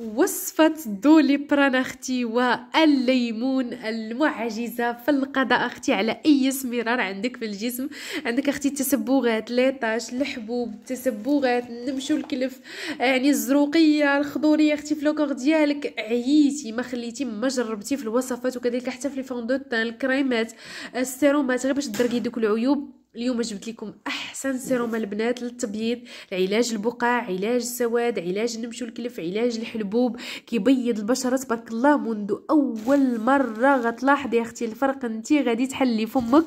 وصفة دولي بران اختي والليمون المعجزة في القضاء اختي على اي سمرار عندك في الجسم عندك اختي التسبغات ليطاش الحبوب التسبغات نمشو الكلف يعني الزروقية الخضورية اختي في لوكور ديالك عييتي ما خليتي ما جربتي في الوصفات وكذلك حتى في لي فوندوتان الكريمات السيرومات غير باش تدركي دوك العيوب اليوم جبت لكم احسن سيروم البنات للتبييض لعلاج البقع علاج السواد علاج النمش والكلف علاج الحلبوب كيبيض البشره تبارك الله منذ اول مره غتلاحظي اختي الفرق انت غادي تحلي فمك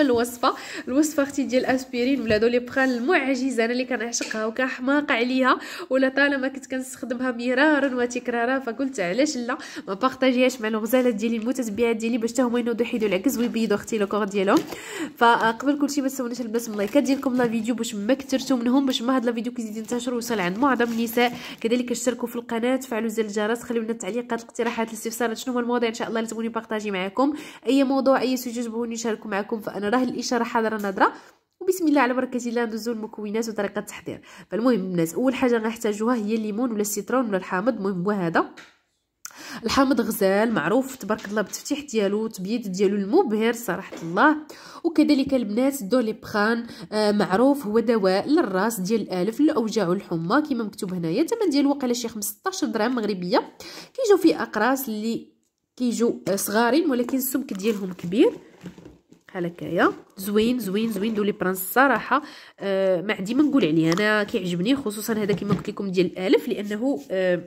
في الوصفه الوصفه اختي ديال اسبيرين ولا دولي بخال المعجزه انا اللي كنعشقها وكنحماق عليها ولا طالما كنت كنستخدمها مرارا وتكرارا فقلت علاش لا ما بارطاجيهاش مع الغزالات ديالي المتتبعات ديالي باش حتى هما ينوضوا يحيدوا العكز ويبيضوا اختي لو كور ديالهم فقبل كلشي ما تساوناش البس من لايكات ديالكم لا فيديو باش ما كثرتوا منهم باش ما هاد لا فيديو كيزيد ينتشر ويوصل عند معظم النساء كذلك اشتركوا في القناه تفعلوا زر الجرس خليو لنا التعليقات الاقتراحات الاستفسارات شنو هو المواضيع ان شاء الله اللي تبغوني نبارطاجي معكم اي موضوع اي سوجي تبغوني نشارك معكم فانا راه الاشاره حاضره نادره وبسم الله على بركه الله ندوزو المكونات وطريقه التحضير فالمهم الناس اول حاجه غنحتاجوها هي الليمون ولا السيترون ولا الحامض المهم هو هذا الحامض غزال معروف تبارك الله بالتفتيح ديالو التبييض ديالو المبهر صراحه الله وكذلك البنات دوليبران آه معروف هو دواء للراس ديال الالف للاوجاع والحمى كما مكتوب هنايا الثمن ديالو واقيلا شي 15 درهم مغربيه كيجيو فيه اقراص اللي كيجيو آه، صغارين ولكن السمك ديالهم كبير بحال هكايا زوين زوين زوين دولي برانس الصراحه آه ما عندي ما نقول عليه انا كيعجبني خصوصا هذا كما قلت لكم ديال الالف لانه آه,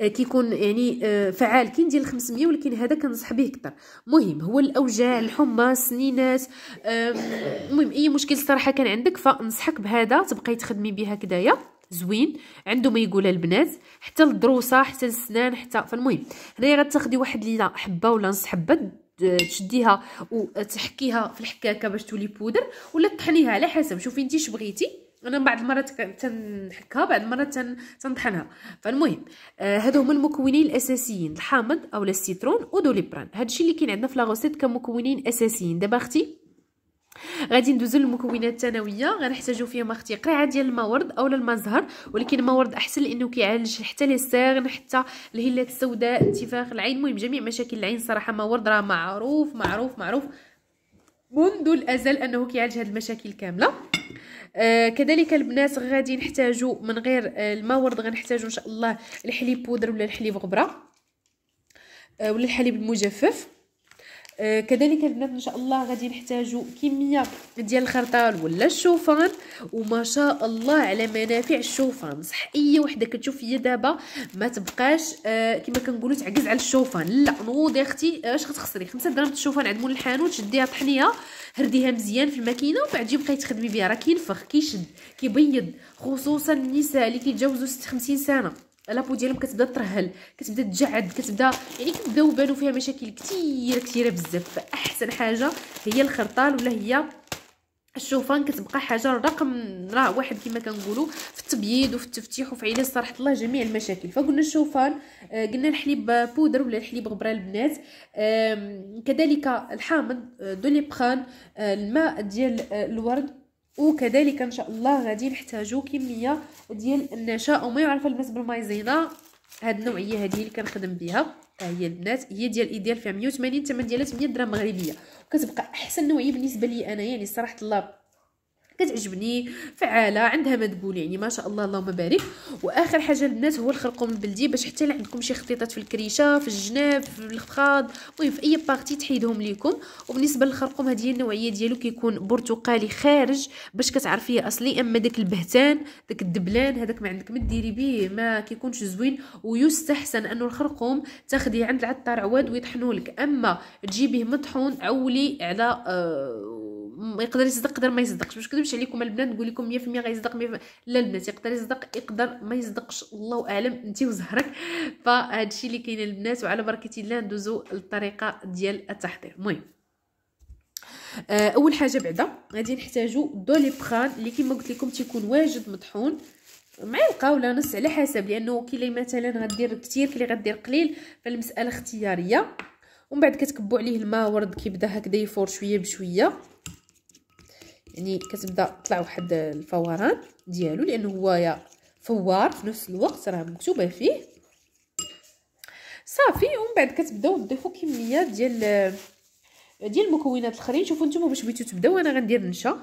آه، كيكون يعني آه، فعال كاين ديال 500 ولكن هذا كنصح به اكثر مهم هو الاوجاع الحمى السنينات المهم اي مشكل صراحه كان عندك فنصحك بهذا تبقاي تخدمي به هكذايا زوين عنده ما يقولها البنات حتى الدروسه حتى السنان حتى فالمهم هنايا غتاخدي واحد ليله حبه ولا نص حبه تشديها وتحكيها في الحكاكه باش تولي بودر ولا تطحنيها على حسب شوفي انت شبغيتي بغيتي انا بعض المرات تنحكها بعض المرات تنطحنها فالمهم آه، هادو هما المكونين الاساسيين الحامض اولا السيترون ودوليبران هادشي اللي كاين عندنا في لاغوسيت كمكونين اساسيين دابا اختي غادي ندوزو للمكونات الثانويه غنحتاجو فيهم اختي قرعه ديال الماورد اولا المزهر ولكن الماورد احسن لانه كيعالج حتى لي سيرن حتى الهيلات السوداء انتفاخ العين المهم جميع مشاكل العين صراحه الماورد راه معروف معروف معروف منذ الازل انه كيعالج هاد المشاكل كامله آه كذلك البنات غادي نحتاجو من غير آه الماورد غنحتاجو ان شاء الله الحليب بودر ولا الحليب غبره آه ولا الحليب المجفف آه كذلك البنات ان شاء الله غادي نحتاجوا كميه ديال الخرطال ولا الشوفان وما شاء الله على منافع الشوفان صح اي وحده كتشوف فيا دابا ما تبقاش آه كما كنقولوا تعكز على الشوفان لا نوضي اختي اش غتخسري 5 درهم الشوفان عند مول الحانوت شديها طحنيها هرديها مزيان في الماكينه ومن بعد بقاي تخدمي بها راه كينفخ كيشد كيبيض خصوصا النساء اللي كيتجاوزوا 56 سنه لابو ديالهم كتبدا ترهل كتبدا تجعد كتبدا يعني كتبداو يبانو فيها مشاكل كثيره كثيره بزاف فاحسن حاجه هي الخرطال ولا هي الشوفان كتبقى حاجه رقم راه واحد كما كنقولوا في التبييض وفي التفتيح وفي علاج صراحه الله جميع المشاكل فقلنا الشوفان آه، قلنا الحليب بودر ولا الحليب غبره البنات آه كذلك الحامض آه، دوليبخان آه الماء ديال آه، الورد وكذلك ان شاء الله غادي نحتاجو كميه ديال النشا وما يعرف البنات بالمايزينا هاد النوعيه هذه اللي كنخدم بها هي البنات هي ديال ايديال فيها 180 ثمن ديالها 800 درهم مغربيه وكتبقى احسن نوعيه بالنسبه لي انا يعني صراحه الله كتعجبني فعاله عندها ما تقول يعني ما شاء الله اللهم بارك واخر حاجه البنات هو الخرقوم البلدي باش حتى اللي عندكم شي خطيطات في الكريشه في الجناب في الخاض المهم في اي بارتي تحيدهم ليكم وبالنسبه للخرقوم هذه النوعيه ديالو كيكون برتقالي خارج باش كتعرفيه اصلي اما داك البهتان داك الدبلان هذاك ما عندك ما ديري به ما كيكونش زوين ويستحسن انه الخرقوم تاخديه عند العطار عواد ويطحنوا لك اما تجيبيه مطحون عولي على آه يقدر يصدق يقدر ما يصدقش باش كنبش عليكم البنات نقول لكم 100% غيصدق 100% لا البنات يقدر يصدق يقدر ما يصدقش الله اعلم انت وزهرك فهذا الشيء اللي كاين البنات وعلى بركه الله ندوزو للطريقه ديال التحضير المهم آه، اول حاجه بعدا غادي نحتاجو دوليبران اللي كما قلت لكم تيكون واجد مطحون معلقه ولا نص على حسب لانه كي مثلا غدير كثير كي غدير قليل فالمساله اختياريه ومن بعد كتكبوا عليه الماء ورد كيبدا هكذا يفور شويه بشويه يعني كتبدا طلع واحد الفوران ديالو لانه هو يا فوار في نفس الوقت راه مكتوبه فيه صافي ومن بعد كتبداو تضيفوا كميه ديال ديال المكونات الاخرين شوفوا نتوما باش بغيتو تبداو انا غندير نشا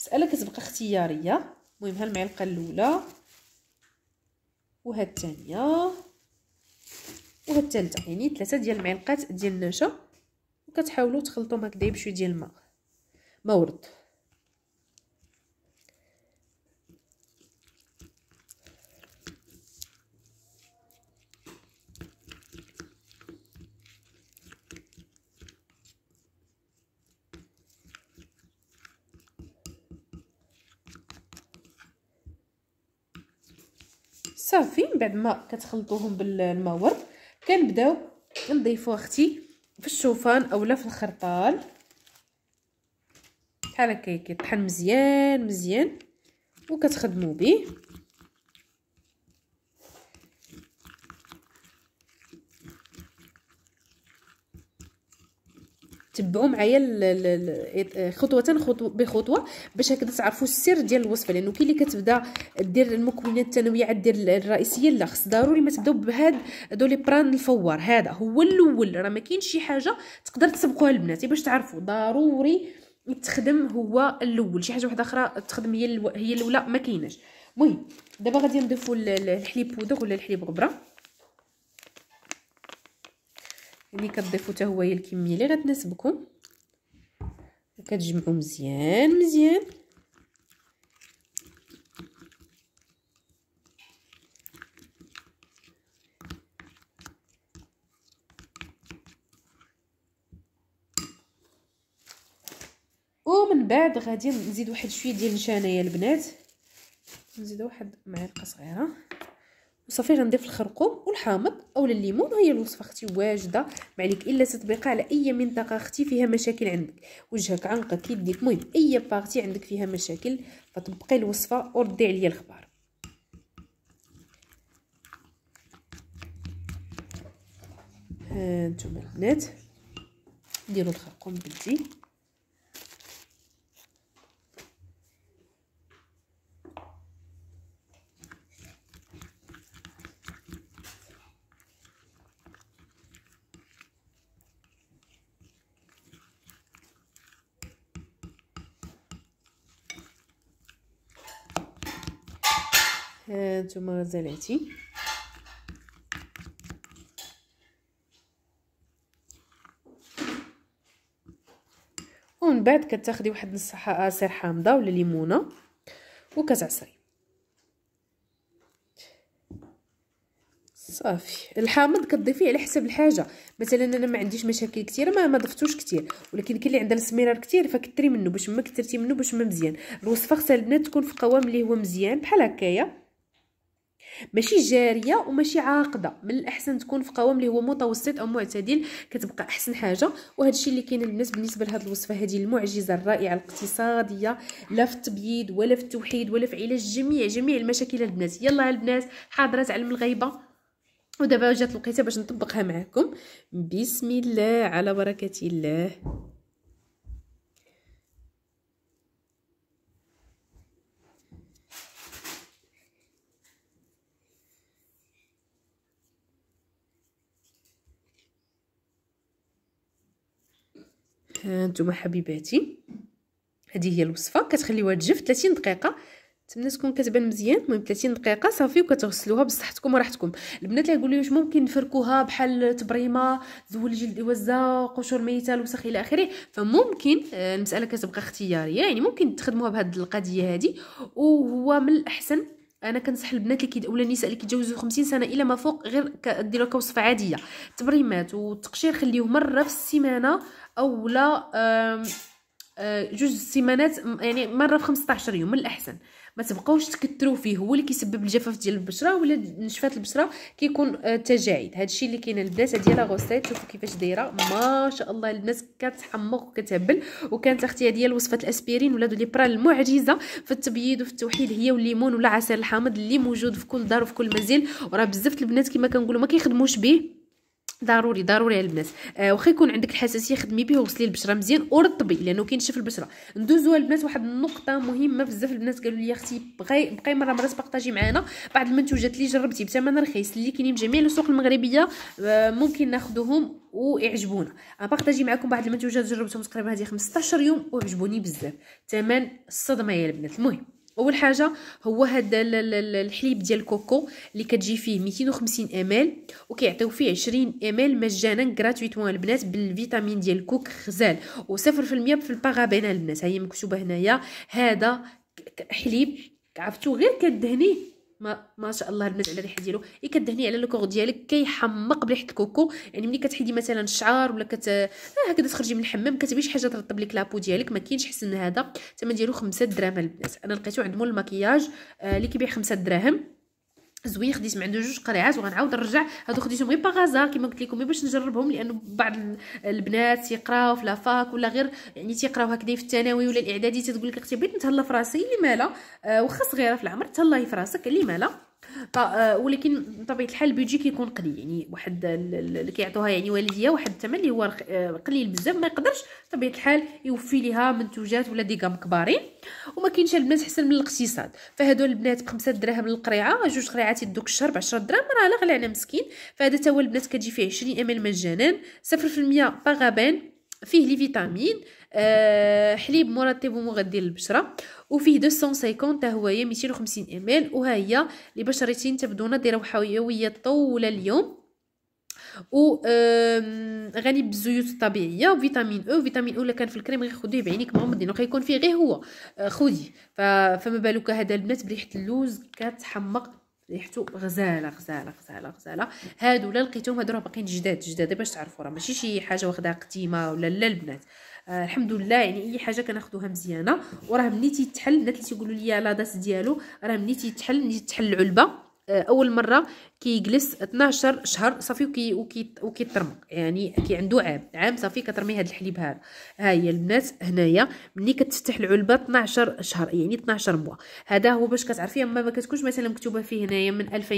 مساله كتبقى اختياريه المهم ها المعلقه الاولى وها الثانيه وها الثالثه يعني ثلاثه ديال المعلقات ديال النشا وكتحاولوا تخلطوهم هكذا بشويه ديال الماء مورد صافي من بعد ما كتخلطوهم بالماورد كنبداو نضيفو اختي في الشوفان اولا في الخرطال بحال هكا كيطحن مزيان مزيان وكتخدموا به تبعوا معايا آه، خطوه خطوه بخطوه باش هكذا تعرفوا السر ديال الوصفه لانه كاين اللي كتبدا دير المكونات عاد دير الرئيسيه لا خص ضروري ما تبداو بهاد هادو لي بران الفوار هذا هو الاول راه ما كاينش شي حاجه تقدر تسبقوها البنات باش تعرفوا ضروري تخدم هو الاول شي حاجه واحده اخرى تخدم هي الو... هي الاولى ما كايناش المهم دابا غادي نضيفو الحليب بودر ولا الحليب غبره اللي يعني كتضيفوا حتى هو هي الكميه اللي غتناسبكم وكتجمعو مزيان مزيان بعد غادي نزيد واحد شويه ديال يا البنات نزيد واحد معلقه صغيره وصافي غنضيف الخرقوم والحامض اولا الليمون هي الوصفه اختي واجده ما عليك الا تطبيقها على اي منطقه اختي فيها مشاكل عندك وجهك عنقك يديك المهم اي بارتي عندك فيها مشاكل فطبقي الوصفه وردي عليا الخبار ها انتم البنات ديروا الخرقوم بالزيت هانتوما غزالاتي ومن بعد كتاخدي واحد نص عصير آه، حامضه ولا ليمونه وكتعصري صافي الحامض كتضيفيه على حسب الحاجه مثلا انا ما عنديش مشاكل كثيره ما ما ضفتوش كثير ولكن كاين اللي عندها السميرار كثير فكتري منه باش ما كثرتي منه باش ما مزيان الوصفه خصها البنات تكون في قوام اللي هو مزيان بحال هكايا ماشي جاريه وماشي عاقده من الاحسن تكون في قوام اللي هو متوسط او معتدل كتبقى احسن حاجه وهذا الشيء اللي كاين الناس بالنسبه لهذه الوصفه هذه المعجزه الرائعه الاقتصاديه لا في التبييض ولا في التوحيد ولا في علاج جميع جميع المشاكل البنات يلا البنات حاضره تعلم الغيبه ودابا جات الوقيته باش نطبقها معكم بسم الله على بركه الله هانتوما حبيباتي هذه هي الوصفه كتخليوها تجف 30 دقيقه نتمنى تكون كتبان مزيان المهم 30 دقيقه صافي وكتغسلوها بصحتكم وراحتكم البنات اللي يقولوا واش ممكن نفركوها بحال تبريمه زول جلد وزه قشور ميته الوسخ الى اخره فممكن آه، المساله كتبقى اختياريه يعني ممكن تخدموها بهاد القضيه هذه وهو من الاحسن انا كنصح البنات اللي كيد ولا النساء اللي كيتجاوزوا 50 سنه الى ما فوق غير ديروها كوصفه عاديه تبريمات والتقشير خليه مره في السيمانه اولا آه، جوج سيمانات يعني مره في 15 يوم من الاحسن ما تبقاوش تكثروا فيه هو اللي كيسبب الجفاف ديال البشره ولا نشفات البشره كيكون آه تجاعيد هادشي اللي كاين البنات ديال غوسيت شوفوا كيفاش دايره ما شاء الله البنات كتحمق وكتهبل وكانت اختي ديال وصفه الاسبرين ولادو لي برال المعجزه في التبييض وفي التوحيد هي والليمون ولا عسل الحامض اللي موجود في كل دار وفي كل منزل وراه بزاف البنات كما كنقولوا ما كيخدموش به ضروري ضروري على البنات آه واخا يكون عندك الحساسيه خدمي به وغسلي البشره مزيان ورطبي لانه كينشف البشره ندوزو البنات واحد النقطه مهمه بزاف البنات قالوا لي اختي بغاي بقاي مره مره تبارطاجي معانا بعض المنتوجات اللي جربتي بثمن رخيص اللي كاينين جميع السوق المغربيه آه ممكن ناخذهم ويعجبونا بارطاجي معكم بعض المنتوجات جربتهم تقريبا هذه 15 يوم وعجبوني بزاف ثمن الصدمه يا البنات المهم اول حاجه هو هذا الحليب ديال الكوكو اللي كتجي فيه 250 ال وكيعطيو فيه 20 ال مجانا غراتويتوم البنات بالفيتامين ديال الكوك غزال و0% في البارابين البنات ها هي مكتوبه هنايا هذا حليب عرفتو غير كدهنيه ما, ما شاء الله على الريحه ديالو اي كدهني على لوكور ديالك كيحمق بريحه الكوكو يعني ملي كتحيدي مثلا الشعر ولا كت آه هكذا تخرجي من الحمام كتبيش حاجه ترطب لك لابو ديالك ما كاينش حسن هذا الثمن ديالو 5 دراهم البنات انا لقيتو عند مول المكياج اللي آه كيبيع 5 دراهم زوين خديت من عنده جوج قريعات وغنعاود نرجع هادو خديتهم غير باغازار كما قلت لكم باش نجربهم لانه بعض البنات تيقراو في لافاك ولا غير يعني تيقراو هكذا في الثانوي ولا الاعدادي تتقول لك اختي بغيت نتهلا في راسي اللي مالا آه واخا صغيره في العمر تهلاي في راسك اللي مالا آه، ولكن بطبيعه الحال البيجي كيكون قليل يعني واحد اللي كيعطوها يعني والديه واحد الثمن اللي هو آه، قليل بزاف ما يقدرش بطبيعه الحال يوفي ليها منتوجات ولا ديغام كبارين وما كاينش البنات حسن من الاقتصاد فهادو البنات بخمسة دراهم للقريعه جوج قريعات يدوك الشهر ب 10 دراهم راه لا غلى على مسكين فهذا تا هو البنات كتجي فيه 20 امل مجانا 0% باغابان فيه لي فيتامين آه حليب مرطب ومغذي للبشره وفيه 250 حتى هو 250 ال وها هي لبشرتين تبدو ذروة وحيويه طول اليوم و غني بالزيوت الطبيعيه وفيتامين او فيتامين او كان في الكريم غير خديه بعينك معمدين وكيكون فيه غير هو آه، خدي فما بالك هذا البنات بريحه اللوز كتحمق ريحته غزاله غزاله غزاله غزاله هادو لا لقيتهم هادو راه باقيين جداد جداد باش تعرفوا راه ماشي شي حاجه واخده قديمه ولا لا البنات آه الحمد لله يعني اي حاجه كناخذوها مزيانه وراه ملي تيتحل البنات اللي تيقولوا لي لا داس ديالو راه ملي تيتحل ملي تحل العلبه آه، اول مره كيجلس 12 شهر صافي وكي وكي يعني كي عنده عام عام صافي كترمي هاد الحليب هذا ها هي البنات هنايا ملي كتفتح العلبه 12 شهر يعني 12 موا هذا هو باش كتعرفي اما ما كتكونش مثلا مكتوبه فيه هنايا من 2000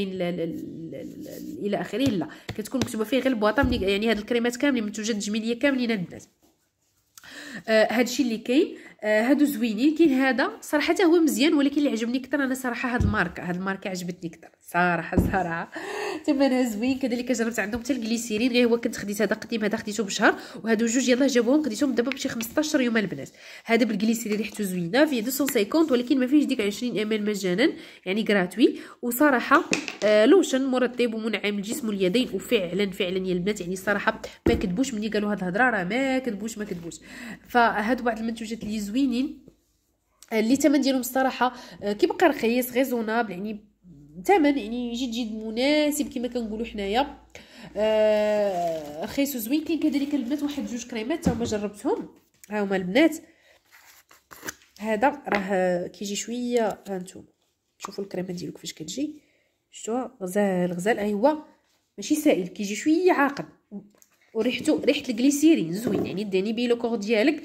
الى اخره لا كتكون مكتوبه فيه غير البواطه يعني هاد الكريمات كاملين منتوجات تجميليه كاملين البنات آه، هادشي اللي كاين آه هادو زوينين كاين هذا صراحه هو مزيان ولكن اللي عجبني اكثر انا صراحه هاد الماركه هاد الماركه عجبتني اكثر صراحه صراحه ثمنها زوين كذلك جربت عندهم حتى الجليسيرين غير هو كنت خديت هذا قديم هذا خديته بشهر وهادو جوج يلاه جابوهم خديتهم دابا بشي 15 يوم البنات هذا بالجليسيرين ريحته زوينه فيه 250 ولكن ما فيهش ديك 20 امل مجانا يعني غراتوي وصراحه آه لوشن مرطب ومنعم الجسم واليدين وفعلا فعلا يا البنات يعني صراحه ما كذبوش ملي قالوا هاد الهضره راه ما كذبوش ما كذبوش فهاد واحد المنتوجات اللي زوينين آه، اللي الثمن ديالهم الصراحه آه، كيبقى رخيص غيزونابل يعني الثمن يعني جد جد مناسب كما كنقولوا حنايا آه رخيص وزوين كاين كذلك البنات واحد جوج كريمات تا هما جربتهم ها هما البنات هذا راه كيجي شويه هانتوما شوفوا الكريمه ديالو كيفاش كتجي شتو غزال غزال ايوا ماشي سائل كيجي شويه عاقل وريحته ريحه الجليسيرين زوين يعني داني بيه لو ديالك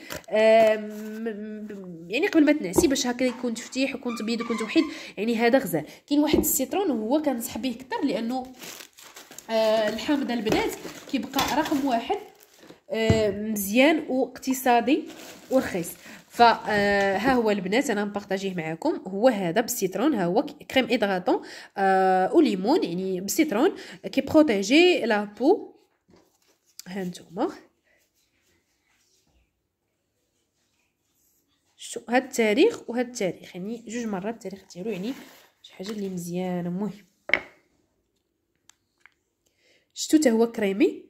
يعني قبل ما تنعسي باش هكا يكون تفتيح ويكون تبيض ويكون توحيد يعني هذا غزال كاين واحد السيترون وهو كنصح به كثر لانه آه الحامضه البنات كيبقى رقم واحد آه مزيان واقتصادي ورخيص فها آه، هو البنات انا نبارطاجيه معكم هو هذا بالسيترون ها هو كريم ايدغاتون آه وليمون يعني بالسيترون كيبروتيجي لا بو ها نتوما شتو هاد التاريخ وهاد التاريخ يعني جوج مرات التاريخ ديالو يعني شي حاجه اللي مزيانه مهم شتو حتى هو كريمي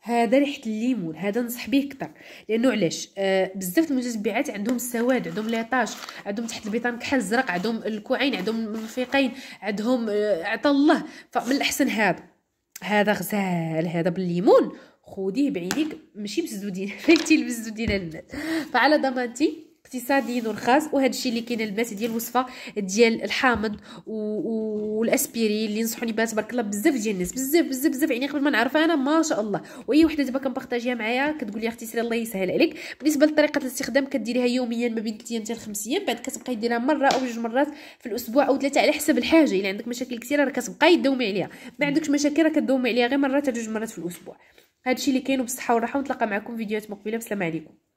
هذا ريحه الليمون هذا نصح به كثر لانه علاش آه بزاف المتتبعات عندهم السواد عندهم ليطاج عندهم تحت البيطان كحل زرق عندهم الكوعين عندهم المنفقين عندهم آه عطا الله فمن الاحسن هذا هذا غزال هذا بالليمون خوديه بعينيك ماشي بزدودين فايتي البزدودين الناس فعلى ضمانتي اقتصاديين ورخاص وهذا الشيء اللي كاين البنات ديال الوصفه ديال الحامض والاسبيري اللي نصحوني بها تبارك الله بزاف ديال الناس بزاف بزاف بزاف يعني قبل ما نعرفها انا ما شاء الله واي وحده دابا كنبارطاجيها معايا كتقول لي اختي سيري الله يسهل عليك بالنسبه لطريقه الاستخدام كديريها يوميا ما بين 3 ايام حتى 5 ايام بعد كتبقاي ديريها مره او جوج مرات في الاسبوع او ثلاثه على حسب الحاجه الا عندك مشاكل كثيره راه كتبقاي دومي عليها ما عندكش مشاكل راه كدومي عليها غير مره حتى جوج مرات في الاسبوع هادشي اللي كاين وبالصحه والراحه ونتلاقى معكم فيديوهات مقبله والسلام عليكم